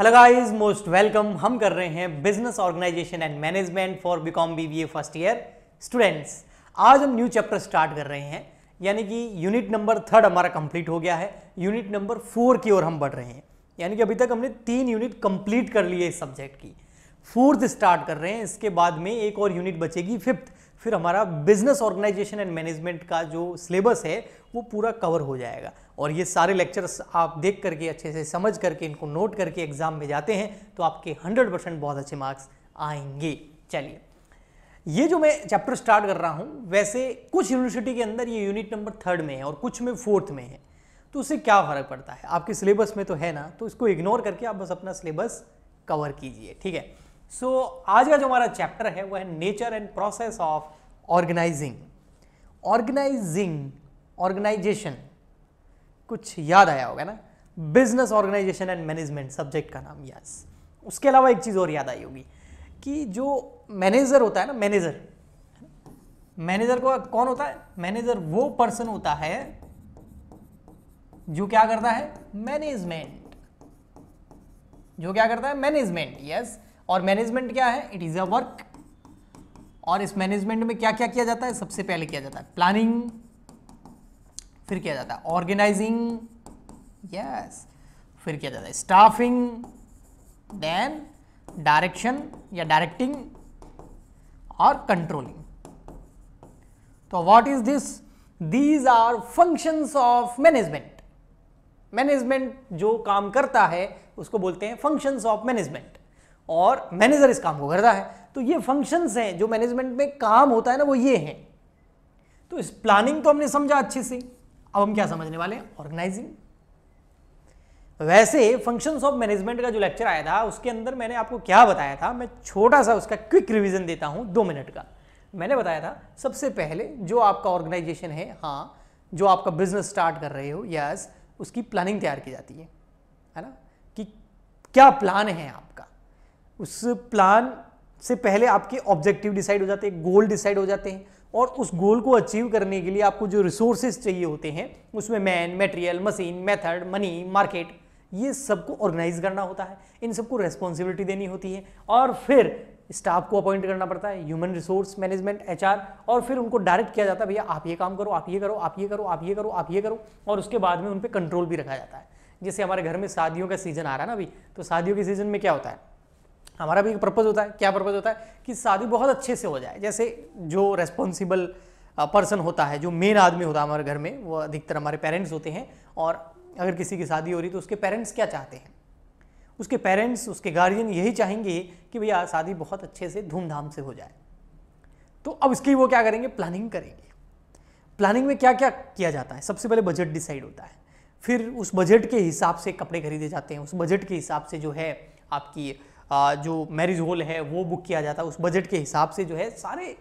Hello guys most welcome हम कर रहे हैं business organisation and management for BCom BBA first year students आज हम न्यू चैप्टर स्टार्ट कर रहे हैं यानी कि यूनिट नंबर थर्ड हमारा कंप्लीट हो गया है यूनिट नंबर फोर की ओर हम बढ़ रहे हैं यानी कि अभी तक हमने तीन यूनिट कंप्लीट कर लिए इस सब्जेक्ट की फोर्थ स्टार्ट कर रहे हैं इसके बाद में एक और यूनिट बचेगी फिफ्थ फिर हमारा बिजनेस ऑर्गेनाइजेशन एंड मैनेजमेंट का जो सिलेबस है वो पूरा कवर हो जाएगा और ये सारे लेक्चर्स आप देख करके अच्छे से समझ करके इनको नोट करके एग्जाम में जाते हैं तो आपके 100 परसेंट बहुत अच्छे मार्क्स आएंगे चलिए ये जो मैं चैप्टर स्टार्ट कर रहा हूँ वैसे कुछ यूनिवर्सिटी के अंदर ये यूनिट नंबर थर्ड में है और कुछ में फोर्थ में है तो उससे क्या फ़र्क पड़ता है आपके सिलेबस में तो है ना तो इसको इग्नोर करके आप बस अपना सिलेबस कवर कीजिए ठीक है सो so, आज का जो हमारा चैप्टर है वो है nature and process of organising organising organisation कुछ याद आया होगा ना business organisation and management subject का नाम यस उसके अलावा एक चीज़ और याद आई होगी कि जो मैनेजर होता है ना मैनेजर मैनेजर को कौन होता है मैनेजर वो पर्सन होता है जो क्या करता है मैनेजमेंट जो क्या करता है मैनेजमेंट यस yes. और मैनेजमेंट क्या है इट इज़ अ वर्क और इस मैनेजमेंट में क्या क्या किया जाता है सबसे पहले किया जाता है प्लानिंग फिर किया जाता है ऑर्गेनाइजिंग यस फिर किया जाता है स्टाफिंग देन डायरेक्शन या डायरेक्टिंग और कंट्रोलिंग तो what is this these are functions of management management जो काम करता है उसको बोलते हैं फंक्शंस ऑफ मैनेजमेंट और मैनेजर इस काम को करता है तो ये फंक्शंस हैं जो मैनेजमेंट में काम होता है ना वो ये हैं तो इस प्लानिंग तो हमने समझा अच्छे से अब हम क्या समझने वाले हैं ऑर्गेनाइजिंग वैसे फंक्शंस ऑफ मैनेजमेंट का जो लेक्चर आया था उसके अंदर मैंने आपको क्या बताया था मैं छोटा सा उसका क्विक रिवीजन देता हूँ दो मिनट का मैंने बताया था सबसे पहले जो आपका ऑर्गेनाइजेशन है हाँ जो आपका बिजनेस स्टार्ट कर रहे हो यस उसकी प्लानिंग तैयार की जाती है है ना कि क्या प्लान है आप उस प्लान से पहले आपके ऑब्जेक्टिव डिसाइड हो जाते हैं गोल डिसाइड हो जाते हैं और उस गोल को अचीव करने के लिए आपको जो रिसोर्सेज चाहिए होते हैं उसमें man material machine method money market ये सबको ऑर्गेनाइज करना होता है इन सबको रेस्पॉन्सिबिलिटी देनी होती है और फिर स्टाफ को अपॉइंट करना पड़ता है ह्यूमन रिसोर्स मैनेजमेंट एच और फिर उनको डायरेक्ट किया जाता है भैया आप ये काम करो आप ये करो आप ये करो आप ये करो आप ये करो और उसके बाद में उन पर कंट्रोल भी रखा जाता है जैसे हमारे घर में शादियों का सीज़न आ रहा है ना अभी तो शादियों के सीज़न में क्या होता है हमारा भी एक पर्पज़ होता है क्या पर्पज़ होता है कि शादी बहुत अच्छे से हो जाए जैसे जो रेस्पॉन्सिबल पर्सन होता है जो मेन आदमी होता है हमारे घर में वो अधिकतर हमारे पेरेंट्स होते हैं और अगर किसी की शादी हो रही तो उसके पेरेंट्स क्या चाहते हैं उसके पेरेंट्स उसके गार्जियन यही चाहेंगे कि भैया शादी बहुत अच्छे से धूमधाम से हो जाए तो अब इसकी वो क्या करेंगे प्लानिंग करेंगे प्लानिंग में क्या क्या किया जाता है सबसे पहले बजट डिसाइड होता है फिर उस बजट के हिसाब से कपड़े खरीदे जाते हैं उस बजट के हिसाब से जो है आपकी जो मैरिज हॉल है वो बुक किया जाता है उस बजट के हिसाब से जो है सारे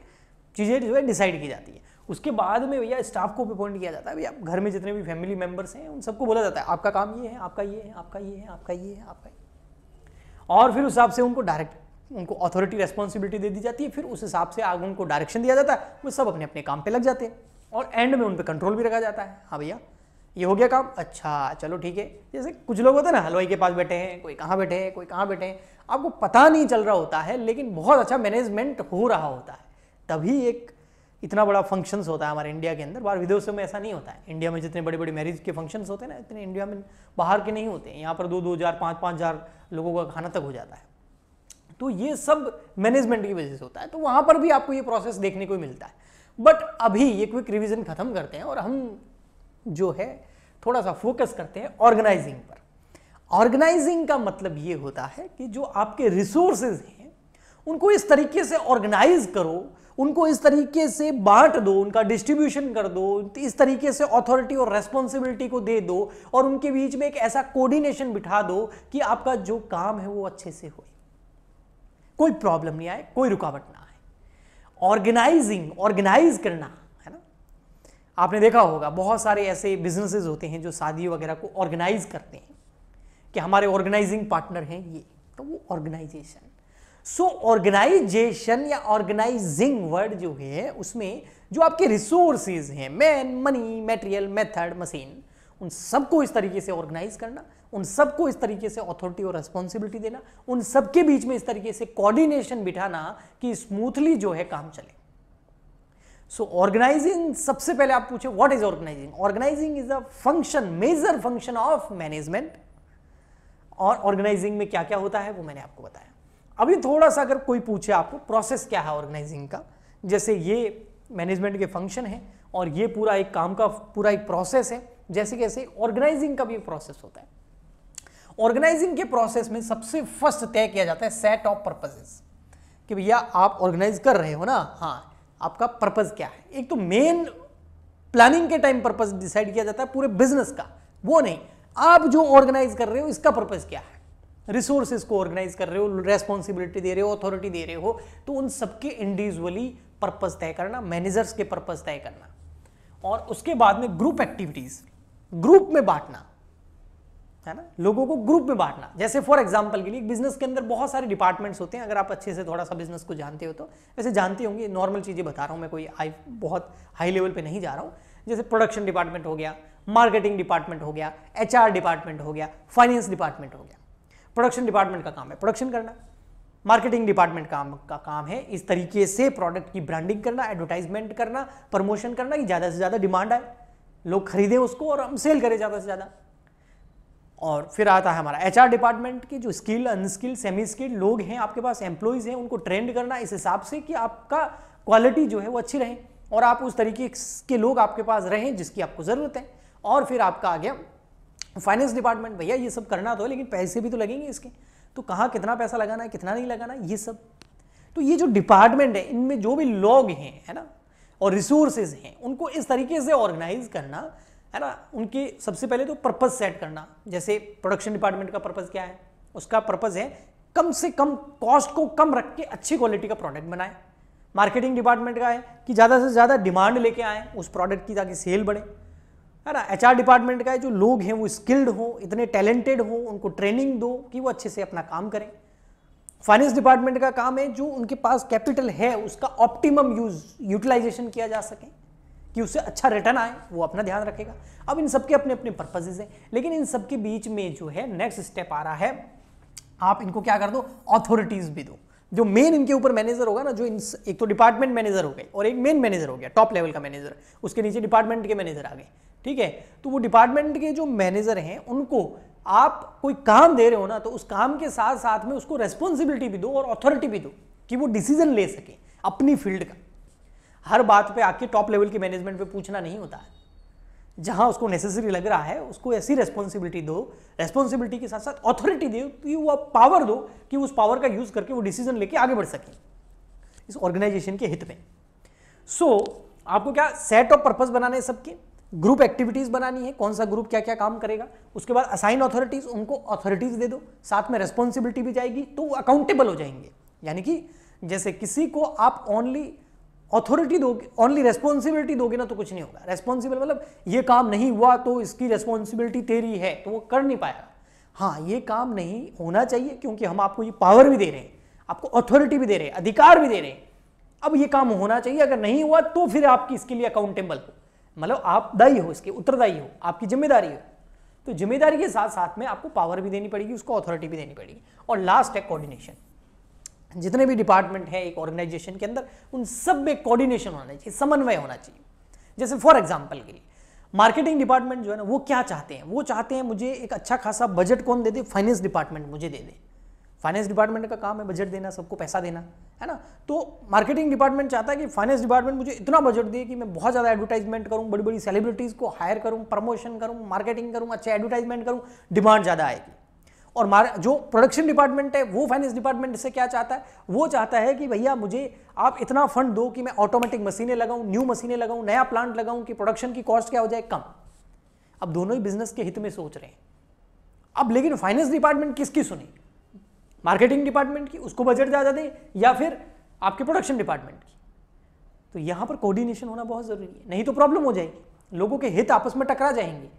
चीज़ें जो है डिसाइड की जाती है उसके बाद में भैया स्टाफ को अपॉइंट किया जाता है भैया घर में जितने भी फैमिली मेम्बर्स हैं उन सबको बोला जाता है आपका काम ये है आपका ये है आपका ये है आपका ये है आपका ये और फिर उस हिसाब से उनको डायरेक्ट उनको अथॉरिटी रेस्पॉन्सिबिलिटी दे दी जाती है फिर उस हिसाब से आगे उनको डायरेक्शन दिया जाता है वो सब अपने अपने काम पे लग जाते हैं और एंड में उन पर कंट्रोल भी रखा जाता है हाँ भैया ये हो गया काम अच्छा चलो ठीक है जैसे कुछ लोग होते हैं ना हलवाई के पास बैठे हैं कोई कहाँ बैठे हैं कोई कहाँ बैठे हैं आपको पता नहीं चल रहा होता है लेकिन बहुत अच्छा मैनेजमेंट हो रहा होता है तभी एक इतना बड़ा फंक्शंस होता है हमारे इंडिया के अंदर बाहर विदेशों में ऐसा नहीं होता है इंडिया में जितने बड़े बड़े मैरिज के फंक्शंस होते हैं ना इतने इंडिया में बाहर के नहीं होते हैं यहाँ पर दो दो हज़ार पाँच पाँच हज़ार लोगों का खाना तक हो जाता है तो ये सब मैनेजमेंट की वजह से होता है तो वहाँ पर भी आपको ये प्रोसेस देखने को मिलता है बट अभी ये क्विक रिविज़न ख़त्म करते हैं और हम जो है थोड़ा सा फोकस करते हैं ऑर्गेनाइजिंग पर ऑर्गेनाइजिंग का मतलब ये होता है कि जो आपके रिसोर्सेज हैं उनको इस तरीके से ऑर्गेनाइज करो उनको इस तरीके से बांट दो उनका डिस्ट्रीब्यूशन कर दो इस तरीके से अथॉरिटी और रेस्पॉन्सिबिलिटी को दे दो और उनके बीच में एक ऐसा कोऑर्डिनेशन बिठा दो कि आपका जो काम है वो अच्छे से हो कोई प्रॉब्लम नहीं आए कोई रुकावट ना आए ऑर्गेनाइजिंग ऑर्गेनाइज करना आपने देखा होगा बहुत सारे ऐसे बिजनेसेस होते हैं जो शादी वगैरह को ऑर्गेनाइज करते हैं कि हमारे ऑर्गेनाइजिंग पार्टनर हैं ये तो वो ऑर्गेनाइजेशन सो ऑर्गेनाइजेशन या ऑर्गेनाइजिंग वर्ड जो है उसमें जो आपके रिसोर्सेज हैं man money material method machine उन सबको इस तरीके से ऑर्गेनाइज करना उन सबको इस तरीके से अथॉरिटी और रेस्पॉन्सिबिलिटी देना उन सबके बीच में इस तरीके से कोऑर्डिनेशन बिठाना कि स्मूथली जो है काम चले सो ऑर्गेनाइजिंग सबसे पहले आप पूछे what is organising organising is a function major function of management और ऑर्गेनाइजिंग में क्या क्या होता है वो मैंने आपको बताया अभी थोड़ा सा अगर कोई पूछे आपको प्रोसेस क्या है ऑर्गेनाइजिंग का जैसे ये मैनेजमेंट के फंक्शन है और ये पूरा एक काम का पूरा एक प्रोसेस है जैसे कैसे ऑर्गेनाइजिंग का भी प्रोसेस होता है ऑर्गेनाइजिंग के प्रोसेस में सबसे फर्स्ट तय किया जाता है सेट ऑफ पर्पजेस कि भैया आप ऑर्गेनाइज कर रहे हो ना हाँ आपका पर्पज़ क्या है एक तो मेन प्लानिंग के टाइम पर्पज़ डिसाइड किया जाता है पूरे बिजनेस का वो नहीं आप जो ऑर्गेनाइज कर रहे हो इसका पर्पज़ क्या है रिसोर्सेज को ऑर्गेनाइज कर रहे हो रेस्पॉन्सिबिलिटी दे रहे हो अथॉरिटी दे रहे हो तो उन सबके इंडिविजुअली पर्पज़ तय करना मैनेजर्स के पर्पज़ तय करना और उसके बाद में ग्रुप एक्टिविटीज़ ग्रुप में बांटना है ना लोगों को ग्रुप में बांटना जैसे फॉर एग्जाम्पल के लिए बिजनेस के अंदर बहुत सारे डिपार्टमेंट्स होते हैं अगर आप अच्छे से थोड़ा सा बिजनेस को जानते हो तो वैसे जानते होंगे नॉर्मल चीज़ें बता रहा हूँ मैं कोई आई बहुत हाई लेवल पर नहीं जा रहा हूँ जैसे प्रोडक्शन डिपार्टमेंट हो गया मार्केटिंग डिपार्टमेंट हो गया एच डिपार्टमेंट हो गया फाइनेंस डिपार्टमेंट हो गया प्रोडक्शन डिपार्टमेंट का काम है प्रोडक्शन करना मार्केटिंग डिपार्टमेंट काम का काम है इस तरीके से प्रोडक्ट की ब्रांडिंग करना एडवर्टाइजमेंट करना प्रमोशन करना कि ज़्यादा से ज़्यादा डिमांड आए लोग खरीदें उसको और हम सेल करें ज़्यादा से ज़्यादा और फिर आता है हमारा एचआर डिपार्टमेंट की जो स्किल अनस्किल सेमी स्किल लोग हैं आपके पास एम्प्लॉयज़ हैं उनको ट्रेंड करना इस हिसाब से कि आपका क्वालिटी जो है वो अच्छी रहे और आप उस तरीके के लोग आपके पास रहें जिसकी आपको ज़रूरत है और फिर आपका आ गया फाइनेंस डिपार्टमेंट भैया ये सब करना तो है लेकिन पैसे भी तो लगेंगे इसके तो कहाँ कितना पैसा लगाना है कितना नहीं लगाना ये सब तो ये जो डिपार्टमेंट है इनमें जो भी लोग हैं है ना और रिसोर्सेज हैं उनको इस तरीके से ऑर्गेनाइज करना है ना उनकी सबसे पहले तो पर्पज़ सेट करना जैसे प्रोडक्शन डिपार्टमेंट का पर्पज़ क्या है उसका पर्पज़ है कम से कम कॉस्ट को कम रख के अच्छी क्वालिटी का प्रोडक्ट बनाए मार्केटिंग डिपार्टमेंट का है कि ज़्यादा से ज़्यादा डिमांड लेके आएँ उस प्रोडक्ट की ताकि सेल बढ़े है ना एचआर डिपार्टमेंट का है जो लोग हैं वो स्किल्ड हों इतने टैलेंटेड हों उनको ट्रेनिंग दो कि वो अच्छे से अपना काम करें फाइनेंस डिपार्टमेंट का काम है जो उनके पास कैपिटल है उसका ऑप्टिमम यूज यूटिलाइजेशन किया जा सके कि उससे अच्छा रिटर्न आए वो अपना ध्यान रखेगा अब इन सबके अपने अपने पर्पजेज हैं लेकिन इन सबके बीच में जो है नेक्स्ट स्टेप आ रहा है आप इनको क्या कर दो ऑथोरिटीज़ भी दो जो मेन इनके ऊपर मैनेजर होगा ना जो इन एक तो डिपार्टमेंट मैनेजर हो गए और एक मेन मैनेजर हो गया टॉप लेवल का मैनेजर उसके नीचे डिपार्टमेंट के मैनेजर आ गए ठीक है तो वो डिपार्टमेंट के जो मैनेजर हैं उनको आप कोई काम दे रहे हो ना तो उस काम के साथ साथ में उसको रेस्पॉन्सिबिलिटी भी दो और अथॉरिटी भी दो कि वो डिसीजन ले सके अपनी फील्ड का हर बात पे आके टॉप लेवल की मैनेजमेंट पे पूछना नहीं होता है जहां उसको नेसेसरी लग रहा है उसको ऐसी रेस्पॉन्सिबिलिटी दो रेस्पॉन्सिबिलिटी के साथ साथ ऑथोरिटी दे कि वो पावर दो कि उस पावर का यूज़ करके वो डिसीजन लेके आगे बढ़ सके इस ऑर्गेनाइजेशन के हित में सो so, आपको क्या सेट ऑफ पर्पज़ बनाने सबके ग्रुप एक्टिविटीज़ बनानी है कौन सा ग्रुप क्या क्या काम करेगा उसके बाद असाइन अथॉरिटीज़ उनको अथॉरिटीज़ दे दो साथ में रेस्पॉन्सिबिलिटी भी जाएगी तो वो अकाउंटेबल हो जाएंगे यानी कि जैसे किसी को आप ओनली अथॉरिटी दोगे ओनली रेस्पॉन्सिबिलिटी दोगे ना तो कुछ नहीं होगा रेस्पॉन्सिबल मतलब ये काम नहीं हुआ तो इसकी रेस्पॉन्सिबिलिटी तेरी है तो वो कर नहीं पाएगा हाँ ये काम नहीं होना चाहिए क्योंकि हम आपको ये पावर भी दे रहे हैं आपको अथॉरिटी भी दे रहे हैं अधिकार भी दे रहे हैं अब ये काम होना चाहिए अगर नहीं हुआ तो फिर आपकी इसके लिए अकाउंटेबल हो मतलब आप दायी हो इसके उत्तरदायी हो आपकी जिम्मेदारी हो तो जिम्मेदारी के साथ साथ में आपको पावर भी देनी पड़ेगी उसको अथॉरिटी भी देनी पड़ेगी और लास्ट है कोऑर्डिनेशन जितने भी डिपार्टमेंट हैं एक ऑर्गेनाइजेशन के अंदर उन सब में कोऑर्डिनेशन होना चाहिए समन्वय होना चाहिए जैसे फॉर एग्जाम्पल के लिए मार्केटिंग डिपार्टमेंट जो है ना वो क्या चाहते हैं वो चाहते हैं मुझे एक अच्छा खासा बजट कौन दे दे फाइनेंस डिपार्टमेंट मुझे दे दे फाइनेंस डिपार्टमेंट का काम है बजट देना सबको पैसा देना है ना तो मार्केटिंग डिपार्टमेंट चाहता है कि फाइनेंस डिपार्टमेंट मुझे इतना बजट दे कि मैं बहुत ज़्यादा एडवर्टाइजमेंट करूँ बड़ी बड़ी सेलिब्रिटीज़ को हायर करूँ प्रमोशन करूँ मार्केटिंग करूँ अच्छा एडवर्टाइजमेंट करूँ डिमांड ज़्यादा आएगी और जो प्रोडक्शन डिपार्टमेंट है वो फाइनेंस डिपार्टमेंट से क्या चाहता है वो चाहता है कि भैया मुझे आप इतना फंड दो कि मैं ऑटोमेटिक मशीनें लगाऊं न्यू मशीनें लगाऊं नया प्लांट लगाऊं कि प्रोडक्शन की कॉस्ट क्या हो जाए कम अब दोनों ही बिजनेस के हित में सोच रहे हैं अब लेकिन फाइनेंस डिपार्टमेंट किसकी सुने मार्केटिंग डिपार्टमेंट की उसको बजट ज़्यादा दे या फिर आपके प्रोडक्शन डिपार्टमेंट की तो यहाँ पर कोऑर्डिनेशन होना बहुत ज़रूरी है नहीं तो प्रॉब्लम हो जाएगी लोगों के हित आपस में टकरा जाएंगे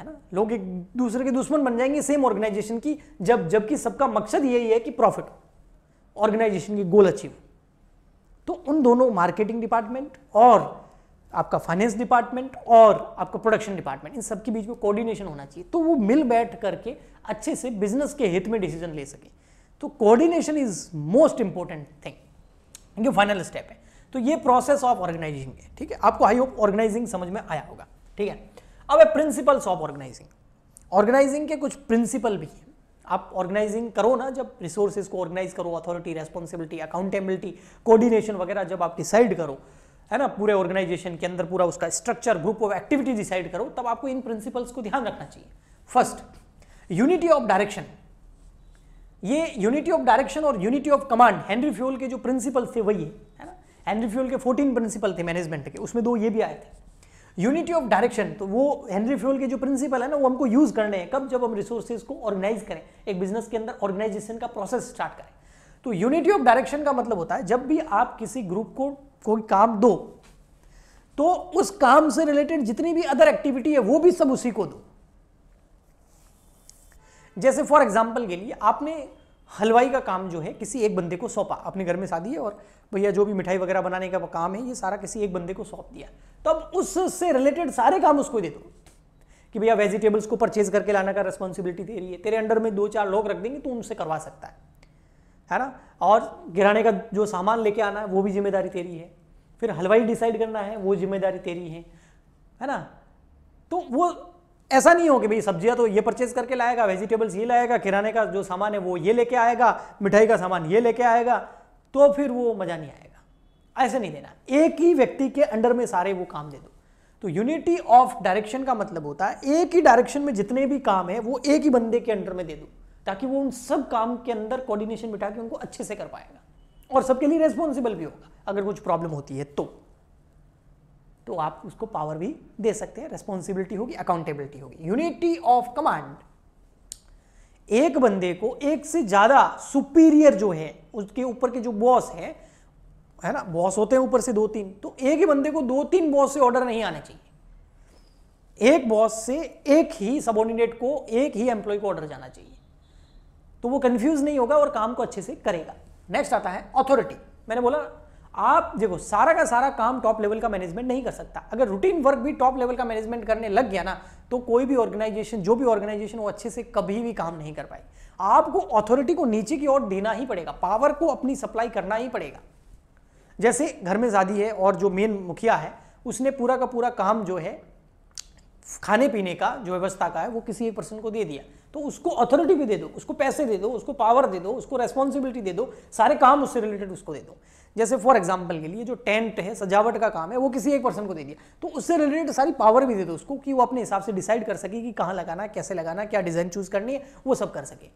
है ना लोग एक दूसरे के दुश्मन बन जाएंगे सेम ऑर्गेनाइजेशन की जब जबकि सबका मकसद यही है कि प्रॉफिट ऑर्गेनाइजेशन की गोल अचीव तो उन दोनों मार्केटिंग डिपार्टमेंट और आपका फाइनेंस डिपार्टमेंट और आपका प्रोडक्शन डिपार्टमेंट इन सबके बीच में कोऑर्डिनेशन होना चाहिए तो वो मिल बैठ करके अच्छे से बिजनेस के हित में डिसीजन ले सके तो coordination is most important thing ये फाइनल स्टेप है तो ये प्रोसेस ऑफ ऑर्गेनाइजिंग है ठीक है आपको आई होप ऑर्गेनाइजिंग समझ में आया होगा ठीक है अब है प्रिंसिपल्स ऑफ ऑर्गेनाइजिंग ऑर्गेनाइजिंग के कुछ प्रिंसिपल भी हैं आप ऑर्गेनाइजिंग करो ना जब रिसोर्सेज को ऑर्गेनाइज करो अथॉरिटी रेस्पॉन्सिबिलिटी अकाउंटेबिलिटी कोऑर्डिनेशन वगैरह जब आप डिसाइड करो है ना पूरे ऑर्गेनाइजेशन के अंदर पूरा उसका structure group of activity decide करो तब आपको इन प्रिंसिपल्स को ध्यान रखना चाहिए फर्स्ट यूनिटी ऑफ डायरेक्शन ये यूनिटी ऑफ डायरेक्शन और unity of command Henri Fayol के जो प्रिंसिपल थे वही है ना हेनरी फ्यूल के 14 प्रिंसिपल थे मैनेजमेंट के उसमें दो ये भी आए थे यूनिटी ऑफ डायरेक्शन तो वो हेनरी फ्यूल के जो प्रिंसिपल है ना वो हमको यूज करने हैं कब जब हम रिसोर्सेज को ऑर्गेनाइज करें एक बिजनेस के अंदर ऑर्गेनाइजेशन का प्रोसेस स्टार्ट करें तो यूनिटी ऑफ डायरेक्शन का मतलब होता है जब भी आप किसी ग्रुप को कोई काम दो तो उस काम से रिलेटेड जितनी भी अदर एक्टिविटी है वो भी सब उसी को दो जैसे फॉर एग्जाम्पल के लिए आपने हलवाई का काम जो है किसी एक बंदे को सौंपा अपने घर में शादी है और भैया जो भी मिठाई वगैरह बनाने का काम है ये सारा किसी एक बंदे को सौंप दिया तो अब उससे रिलेटेड सारे काम उसको दे दो कि भैया वेजिटेबल्स को परचेज करके लाने का रिस्पॉन्सिबिलिटी दे रही है तेरे अंडर में दो चार लोग रख देंगे तो उनसे करवा सकता है है ना और गिराने का जो सामान लेके आना है वो भी जिम्मेदारी तेरी है फिर हलवाई डिसाइड करना है वो जिम्मेदारी तेरी है है ना तो वो ऐसा नहीं हो कि भाई सब्जियां तो ये परचेज करके लाएगा वेजिटेबल्स ये लाएगा किराने का जो सामान है वो ये लेके आएगा मिठाई का सामान ये लेके आएगा तो फिर वो मज़ा नहीं आएगा ऐसे नहीं देना एक ही व्यक्ति के अंडर में सारे वो काम दे दो तो यूनिटी ऑफ डायरेक्शन का मतलब होता है एक ही डायरेक्शन में जितने भी काम है वो एक ही बंदे के अंडर में दे दो ताकि वो उन सब काम के अंदर कोऑर्डिनेशन बिठा के उनको अच्छे से कर पाएगा और सबके लिए रेस्पॉन्सिबल भी होगा अगर कुछ प्रॉब्लम होती है तो तो आप उसको पावर भी दे सकते हैं रेस्पॉन्सिबिलिटी होगी अकाउंटेबिलिटी होगी यूनिटी ऑफ कमांड एक बंदे को एक से ज़्यादा सुपीरियर जो है उसके ऊपर के जो बॉस है है ना बॉस होते हैं ऊपर से दो तीन तो एक ही बंदे को दो तीन बॉस से ऑर्डर नहीं आना चाहिए एक बॉस से एक ही सबोर्डिनेट को एक ही एम्प्लॉय को ऑर्डर जाना चाहिए तो वो कंफ्यूज नहीं होगा और काम को अच्छे से करेगा नेक्स्ट आता है अथॉरिटी मैंने बोला आप देखो सारा का सारा काम टॉप लेवल का मैनेजमेंट नहीं कर सकता अगर रूटीन वर्क भी टॉप लेवल का मैनेजमेंट करने लग गया ना तो कोई भी ऑर्गेनाइजेशन जो भी ऑर्गेनाइजेशन वो अच्छे से कभी भी काम नहीं कर पाए आपको अथॉरिटी को नीचे की ओर देना ही पड़ेगा पावर को अपनी सप्लाई करना ही पड़ेगा जैसे घर में जादी है और जो मेन मुखिया है उसने पूरा का पूरा काम जो है खाने पीने का जो व्यवस्था का है वो किसी एक पर्सन को दे दिया तो उसको अथॉरिटी भी दे दो उसको पैसे दे दो उसको पावर दे दो उसको रेस्पॉन्सिबिलिटी दे दो सारे काम उससे रिलेटेड उसको दे दो जैसे फॉर एग्जाम्पल के लिए जो टेंट है सजावट का काम है वो किसी एक पर्सन को दे दिया तो उससे रिलेटेड सारी पावर भी दे दो उसको कि वो अपने हिसाब से डिसाइड कर सके कि कहाँ लगाना कैसे लगाना क्या डिज़ाइन चूज करनी है वो सब कर सके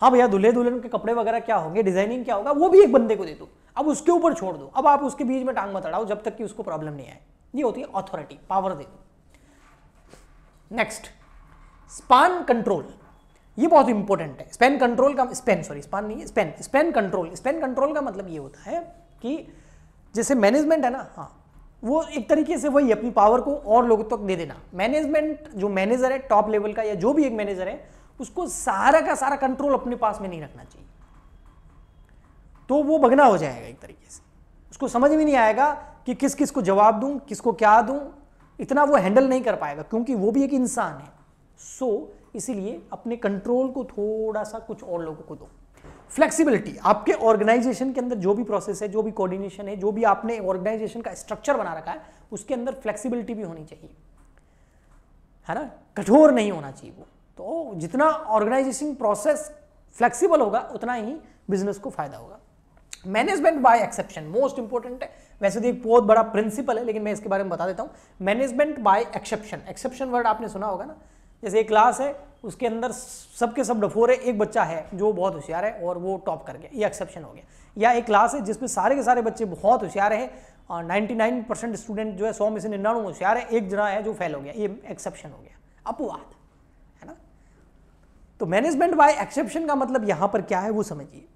हाँ भैया दुल्हे दुल्हन के कपड़े वगैरह क्या होंगे डिजाइनिंग क्या होगा वो भी एक बंदे को दे दो अब उसके ऊपर छोड़ दो अब आप उसके बीच में टांग मत अड़ाओ जब तक कि उसको प्रॉब्लम नहीं आए ये होती है अथॉरिटी पावर दे दो नेक्स्ट स्पान कंट्रोल ये बहुत इंपॉर्टेंट है स्पेन कंट्रोल का स्पेन सॉरी स्पान नहीं span span control span control का मतलब ये होता है कि जैसे मैनेजमेंट है ना हाँ वो एक तरीके से वही अपनी पावर को और लोगों तक तो दे देना मैनेजमेंट जो मैनेजर है टॉप लेवल का या जो भी एक मैनेजर है उसको सारा का सारा कंट्रोल अपने पास में नहीं रखना चाहिए तो वो भगना हो जाएगा एक तरीके से उसको समझ में नहीं आएगा कि किस किस को जवाब दूं किसको क्या दूं इतना वो हैंडल नहीं कर पाएगा क्योंकि वो भी एक इंसान है सो so, इसीलिए अपने कंट्रोल को थोड़ा सा कुछ और लोगों को दो फ्लेक्सिबिलिटी आपके ऑर्गेनाइजेशन के अंदर जो भी प्रोसेस है जो भी कोऑर्डिनेशन है जो भी आपने ऑर्गेनाइजेशन का स्ट्रक्चर बना रखा है उसके अंदर फ्लेक्सिबिलिटी भी होनी चाहिए है ना कठोर नहीं होना चाहिए वो तो जितना ऑर्गेनाइजेशन प्रोसेस फ्लेक्सिबल होगा उतना ही बिजनेस को फायदा होगा management by exception most important है वैसे तो एक बहुत बड़ा प्रिंसिपल है लेकिन मैं इसके बारे में बता देता हूँ management by exception exception word आपने सुना होगा ना जैसे एक क्लास है उसके अंदर सबके सब डफोर है एक बच्चा है जो बहुत होशियार है और वो टॉप कर गया ये एक्सेप्शन हो गया या एक क्लास है जिसमें सारे के सारे बच्चे बहुत होशियार हैं नाइन्टी नाइन परसेंट स्टूडेंट जो है सौ में से निन्यानवे होशियार है एक जना है जो फेल हो गया ये एक्सेप्शन हो गया अपवाद है ना तो मैनेजमेंट बाय एक्सेप्शन का मतलब यहाँ पर क्या है वो समझिए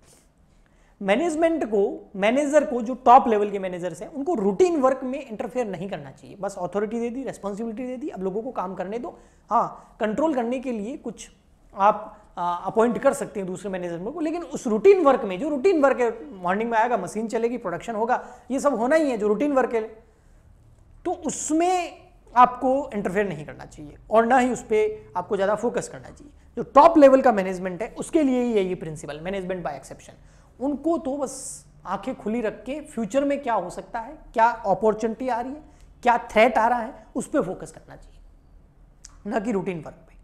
मैनेजमेंट को मैनेजर को जो टॉप लेवल के मैनेजर्स हैं उनको रूटीन वर्क में इंटरफेयर नहीं करना चाहिए बस अथॉरिटी दे दी रेस्पॉन्सिबिलिटी दे दी अब लोगों को काम करने दो हाँ कंट्रोल करने के लिए कुछ आप अपॉइंट कर सकते हैं दूसरे मैनेजर को लेकिन उस रूटीन वर्क में जो रूटीन वर्क है मॉर्निंग में आएगा मशीन चलेगी प्रोडक्शन होगा ये सब होना ही है जो रूटीन वर्क है तो उसमें आपको इंटरफेयर नहीं करना चाहिए और ना ही उस पर आपको ज़्यादा फोकस करना चाहिए जो टॉप लेवल का मैनेजमेंट है उसके लिए ही है ये प्रिंसिपल मैनेजमेंट बाय एक्सेप्शन उनको तो बस आंखें खुली रख के फ्यूचर में क्या हो सकता है क्या अपॉर्चुनिटी आ रही है क्या थ्रेट आ रहा है उस पर फोकस करना चाहिए न कि रूटीन वर्क पे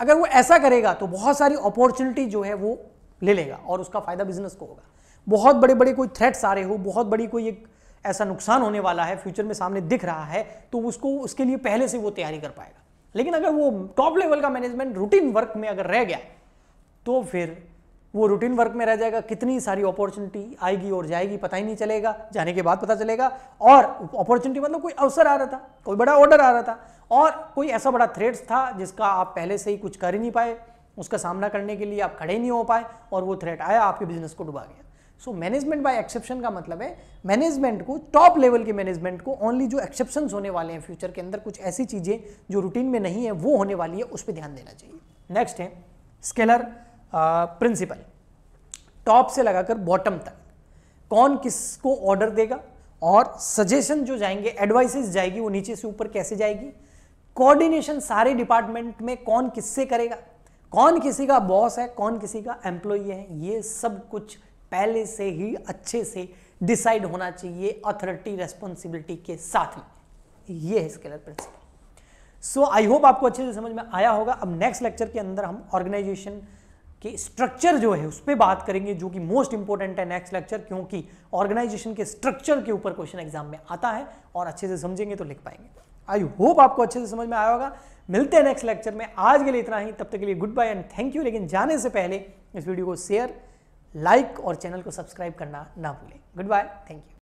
अगर वो ऐसा करेगा तो बहुत सारी अपॉर्चुनिटी जो है वो ले लेगा और उसका फायदा बिजनेस को होगा बहुत बड़े बड़े कोई थ्रेट्स आ रहे हो बहुत बड़ी कोई एक ऐसा नुकसान होने वाला है फ्यूचर में सामने दिख रहा है तो उसको उसके लिए पहले से वो तैयारी कर पाएगा लेकिन अगर वो टॉप लेवल का मैनेजमेंट रूटीन वर्क में अगर रह गया तो फिर वो रूटीन वर्क में रह जाएगा कितनी सारी अपॉर्चुनिटी आएगी और जाएगी पता ही नहीं चलेगा जाने के बाद पता चलेगा और अपॉर्चुनिटी मतलब कोई अवसर आ रहा था कोई बड़ा ऑर्डर आ रहा था और कोई ऐसा बड़ा थ्रेट्स था जिसका आप पहले से ही कुछ कर ही नहीं पाए उसका सामना करने के लिए आप खड़े नहीं हो पाए और वो थ्रेट आया आपके बिजनेस को डुबा गया सो मैनेजमेंट बाय एक्सेप्शन का मतलब है मैनेजमेंट को टॉप लेवल के मैनेजमेंट को ओनली जो एक्सेप्शन होने वाले हैं फ्यूचर के अंदर कुछ ऐसी चीज़ें जो रूटीन में नहीं है वो होने वाली है उस पर ध्यान देना चाहिए नेक्स्ट है स्केलर प्रिंसिपल टॉप से लगाकर बॉटम तक कौन किसको ऑर्डर देगा और सजेशन जो जाएंगे एडवाइसेस जाएगी वो नीचे से ऊपर कैसे जाएगी कोऑर्डिनेशन सारे डिपार्टमेंट में कौन किससे करेगा कौन किसी का बॉस है कौन किसी का एम्प्लॉय है ये सब कुछ पहले से ही अच्छे से डिसाइड होना चाहिए अथॉरिटी रेस्पॉन्सिबिलिटी के साथ में ये है scalar principle so I hope आपको अच्छे से समझ में आया होगा अब नेक्स्ट लेक्चर के अंदर हम ऑर्गेनाइजेशन कि स्ट्रक्चर जो है उस पर बात करेंगे जो कि मोस्ट इंपॉर्टेंट है नेक्स्ट लेक्चर क्योंकि ऑर्गेनाइजेशन के स्ट्रक्चर के ऊपर क्वेश्चन एग्जाम में आता है और अच्छे से समझेंगे तो लिख पाएंगे आई होप आपको अच्छे से समझ में आया होगा मिलते हैं नेक्स्ट लेक्चर में आज के लिए इतना ही तब तक के लिए goodbye and thank you लेकिन जाने से पहले इस वीडियो को शेयर लाइक और चैनल को सब्सक्राइब करना ना भूलें गुड बाय थैंक यू